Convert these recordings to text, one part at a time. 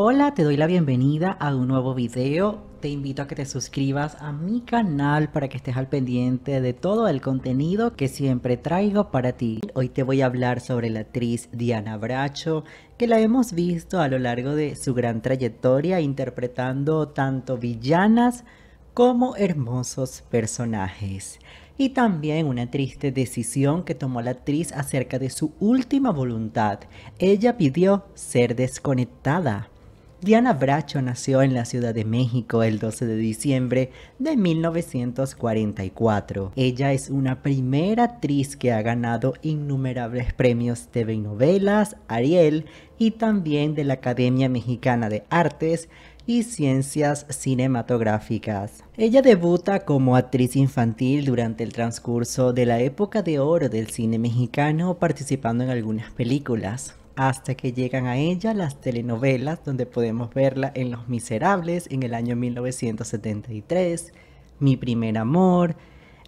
Hola, te doy la bienvenida a un nuevo video. Te invito a que te suscribas a mi canal para que estés al pendiente de todo el contenido que siempre traigo para ti. Hoy te voy a hablar sobre la actriz Diana Bracho, que la hemos visto a lo largo de su gran trayectoria interpretando tanto villanas como hermosos personajes. Y también una triste decisión que tomó la actriz acerca de su última voluntad. Ella pidió ser desconectada Diana Bracho nació en la Ciudad de México el 12 de diciembre de 1944. Ella es una primera actriz que ha ganado innumerables premios TV y novelas, Ariel y también de la Academia Mexicana de Artes y Ciencias Cinematográficas. Ella debuta como actriz infantil durante el transcurso de la época de oro del cine mexicano participando en algunas películas hasta que llegan a ella las telenovelas donde podemos verla en Los Miserables en el año 1973, Mi primer amor,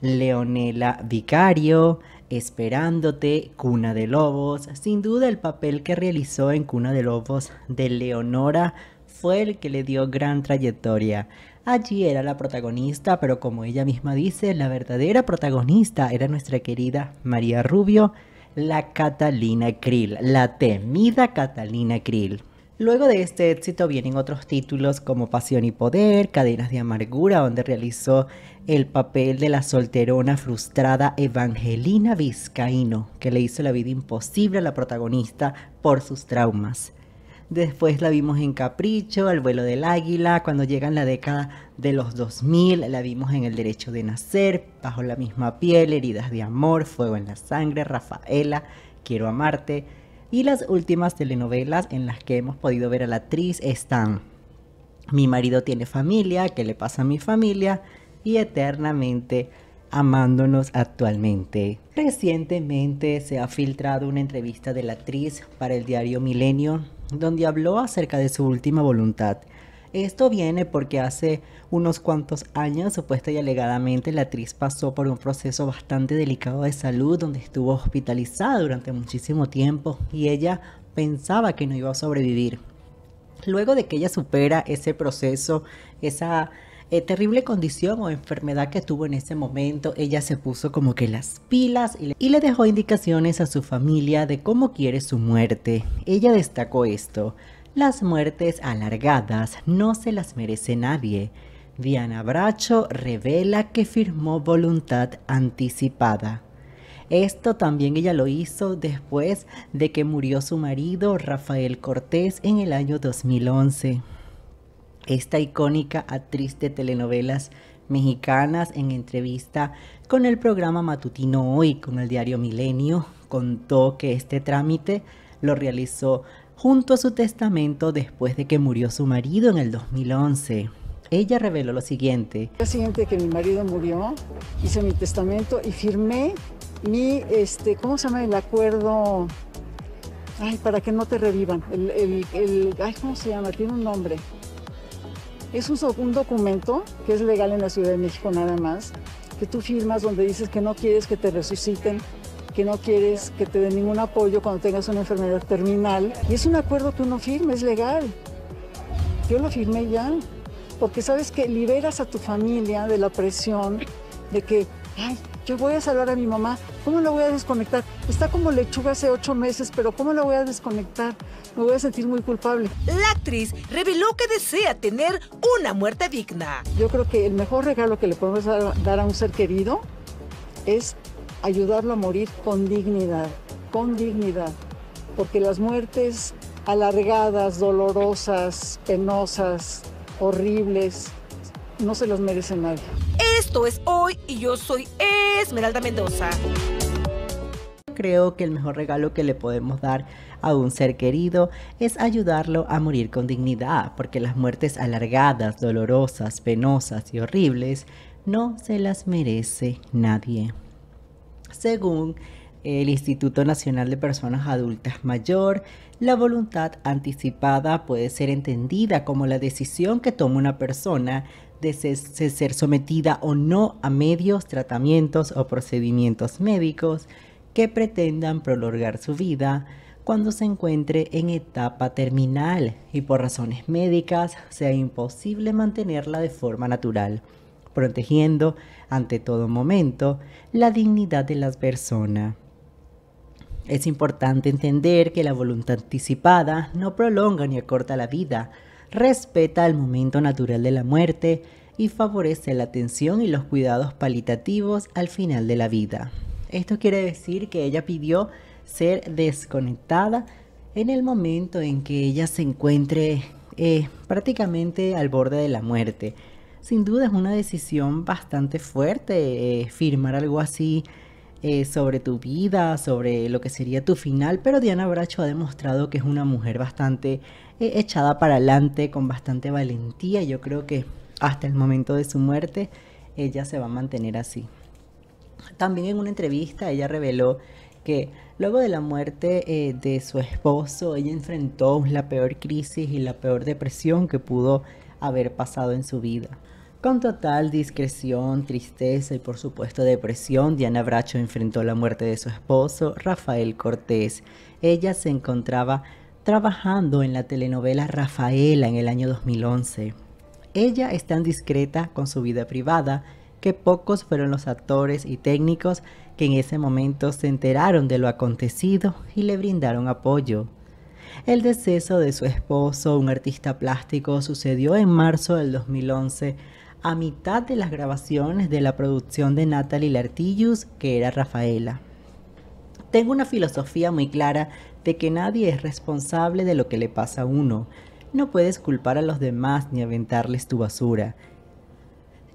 Leonela Vicario, Esperándote, Cuna de Lobos. Sin duda el papel que realizó en Cuna de Lobos de Leonora fue el que le dio gran trayectoria. Allí era la protagonista, pero como ella misma dice, la verdadera protagonista era nuestra querida María Rubio, la Catalina Krill, la temida Catalina Krill. Luego de este éxito vienen otros títulos como Pasión y Poder, Cadenas de Amargura, donde realizó el papel de la solterona frustrada Evangelina Vizcaíno, que le hizo la vida imposible a la protagonista por sus traumas. Después la vimos en Capricho, El vuelo del águila, cuando llega en la década de los 2000, la vimos en El derecho de nacer, Bajo la misma piel, Heridas de amor, Fuego en la sangre, Rafaela, Quiero amarte. Y las últimas telenovelas en las que hemos podido ver a la actriz están Mi marido tiene familia, ¿Qué le pasa a mi familia? y Eternamente amándonos actualmente. Recientemente se ha filtrado una entrevista de la actriz para el diario Milenio donde habló acerca de su última voluntad. Esto viene porque hace unos cuantos años, supuesta y alegadamente, la actriz pasó por un proceso bastante delicado de salud donde estuvo hospitalizada durante muchísimo tiempo y ella pensaba que no iba a sobrevivir. Luego de que ella supera ese proceso, esa eh, terrible condición o enfermedad que tuvo en ese momento, ella se puso como que las pilas y le dejó indicaciones a su familia de cómo quiere su muerte. Ella destacó esto. Las muertes alargadas no se las merece nadie. Diana Bracho revela que firmó voluntad anticipada. Esto también ella lo hizo después de que murió su marido Rafael Cortés en el año 2011 esta icónica actriz de telenovelas mexicanas en entrevista con el programa matutino Hoy, con el diario Milenio, contó que este trámite lo realizó junto a su testamento después de que murió su marido en el 2011. Ella reveló lo siguiente. El siguiente que mi marido murió, hice mi testamento y firmé mi, este, ¿cómo se llama el acuerdo? Ay, para que no te revivan. El, el, el ay, ¿cómo se llama? Tiene un nombre. Es un, documento que es legal en la Ciudad de México nada más, que tú firmas donde dices que no quieres que te resuciten, que no quieres que te den ningún apoyo cuando tengas una enfermedad terminal. Y es un acuerdo que uno firma, es legal. Yo lo firmé ya, porque sabes que liberas a tu familia de la presión de que, yo voy a salvar a mi mamá, ¿cómo la voy a desconectar? Está como lechuga hace ocho meses, pero ¿cómo la voy a desconectar? Me voy a sentir muy culpable. La actriz reveló que desea tener una muerte digna. Yo creo que el mejor regalo que le podemos dar a un ser querido es ayudarlo a morir con dignidad, con dignidad, porque las muertes alargadas, dolorosas, penosas, horribles, no se los merece nadie. Esto es hoy y yo soy él. Esmeralda Mendoza. Creo que el mejor regalo que le podemos dar a un ser querido es ayudarlo a morir con dignidad, porque las muertes alargadas, dolorosas, penosas y horribles no se las merece nadie. Según el Instituto Nacional de Personas Adultas Mayor, la voluntad anticipada puede ser entendida como la decisión que toma una persona de ser sometida o no a medios, tratamientos o procedimientos médicos que pretendan prolongar su vida cuando se encuentre en etapa terminal y por razones médicas sea imposible mantenerla de forma natural, protegiendo ante todo momento la dignidad de la persona. Es importante entender que la voluntad anticipada no prolonga ni acorta la vida, respeta el momento natural de la muerte y favorece la atención y los cuidados palitativos al final de la vida. Esto quiere decir que ella pidió ser desconectada en el momento en que ella se encuentre eh, prácticamente al borde de la muerte. Sin duda es una decisión bastante fuerte eh, firmar algo así eh, sobre tu vida, sobre lo que sería tu final, pero Diana Bracho ha demostrado que es una mujer bastante eh, echada para adelante, con bastante valentía. Yo creo que hasta el momento de su muerte ella se va a mantener así. También en una entrevista ella reveló que luego de la muerte eh, de su esposo ella enfrentó la peor crisis y la peor depresión que pudo haber pasado en su vida. Con total discreción, tristeza y por supuesto depresión, Diana Bracho enfrentó la muerte de su esposo, Rafael Cortés. Ella se encontraba trabajando en la telenovela Rafaela en el año 2011. Ella es tan discreta con su vida privada que pocos fueron los actores y técnicos que en ese momento se enteraron de lo acontecido y le brindaron apoyo. El deceso de su esposo, un artista plástico, sucedió en marzo del 2011 a mitad de las grabaciones de la producción de Natalie Lartillus, que era Rafaela. Tengo una filosofía muy clara de que nadie es responsable de lo que le pasa a uno. No puedes culpar a los demás ni aventarles tu basura.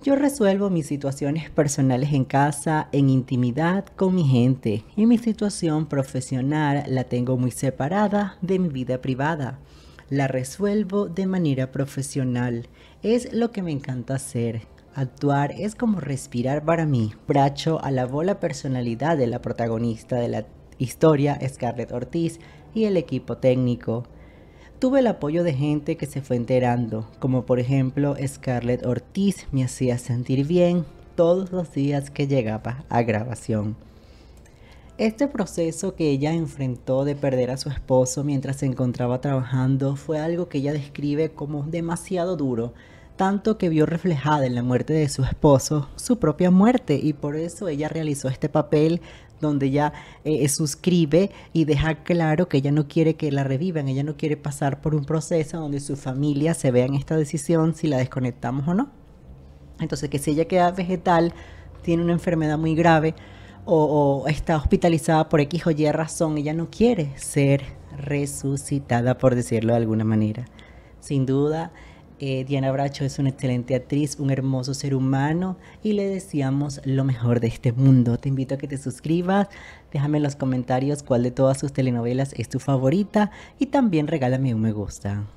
Yo resuelvo mis situaciones personales en casa, en intimidad, con mi gente, y mi situación profesional la tengo muy separada de mi vida privada la resuelvo de manera profesional. Es lo que me encanta hacer. Actuar es como respirar para mí. Bracho alabó la personalidad de la protagonista de la historia, Scarlett Ortiz, y el equipo técnico. Tuve el apoyo de gente que se fue enterando, como por ejemplo Scarlett Ortiz me hacía sentir bien todos los días que llegaba a grabación. Este proceso que ella enfrentó de perder a su esposo mientras se encontraba trabajando fue algo que ella describe como demasiado duro, tanto que vio reflejada en la muerte de su esposo su propia muerte y por eso ella realizó este papel donde ella eh, eh, suscribe y deja claro que ella no quiere que la revivan, ella no quiere pasar por un proceso donde su familia se vea en esta decisión si la desconectamos o no. Entonces que si ella queda vegetal, tiene una enfermedad muy grave, o, está hospitalizada por X o Y razón, ella no quiere ser resucitada, por decirlo de alguna manera. Sin duda, eh, Diana Bracho es una excelente actriz, un hermoso ser humano y le deseamos lo mejor de este mundo. Te invito a que te suscribas, déjame en los comentarios cuál de todas sus telenovelas es tu favorita y también regálame un me gusta.